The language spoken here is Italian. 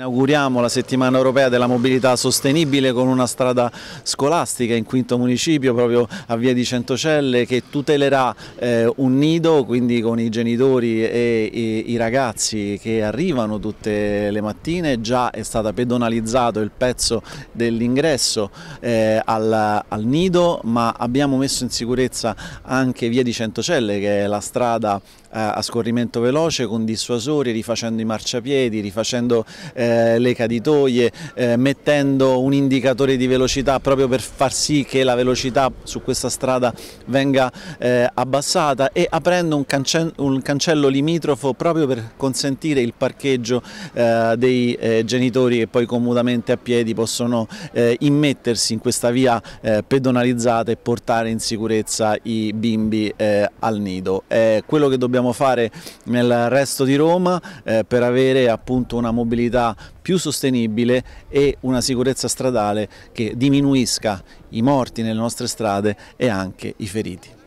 Inauguriamo la settimana europea della mobilità sostenibile con una strada scolastica in quinto municipio proprio a via di Centocelle che tutelerà eh, un nido quindi con i genitori e, e, i ragazzi che arrivano tutte le mattine, già è stato pedonalizzato il pezzo dell'ingresso eh, al, al nido ma abbiamo messo in sicurezza anche via di Centocelle che è la strada eh, a scorrimento veloce con dissuasori, rifacendo i marciapiedi, rifacendo eh, eh, le caditoie, eh, mettendo un indicatore di velocità proprio per far sì che la velocità su questa strada venga eh, abbassata e aprendo un cancello, un cancello, limitrofo proprio per consentire il parcheggio eh, dei eh, genitori che poi comodamente a piedi possono immettersi in questa via pedonalizzata e portare in sicurezza i bimbi al nido. È quello che dobbiamo fare nel resto di Roma per avere appunto una mobilità più sostenibile e una sicurezza stradale che diminuisca i morti nelle nostre strade e anche i feriti.